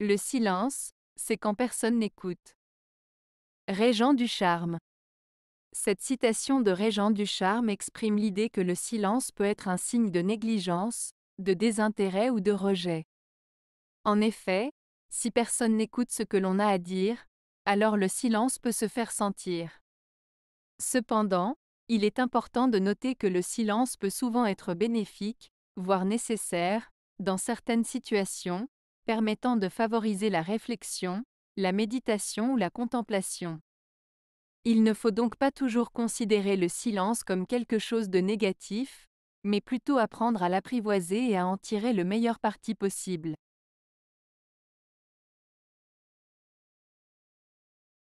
Le silence, c'est quand personne n'écoute. Régent du charme. Cette citation de Régent du charme exprime l'idée que le silence peut être un signe de négligence, de désintérêt ou de rejet. En effet, si personne n'écoute ce que l'on a à dire, alors le silence peut se faire sentir. Cependant, il est important de noter que le silence peut souvent être bénéfique, voire nécessaire, dans certaines situations, permettant de favoriser la réflexion, la méditation ou la contemplation. Il ne faut donc pas toujours considérer le silence comme quelque chose de négatif, mais plutôt apprendre à l'apprivoiser et à en tirer le meilleur parti possible.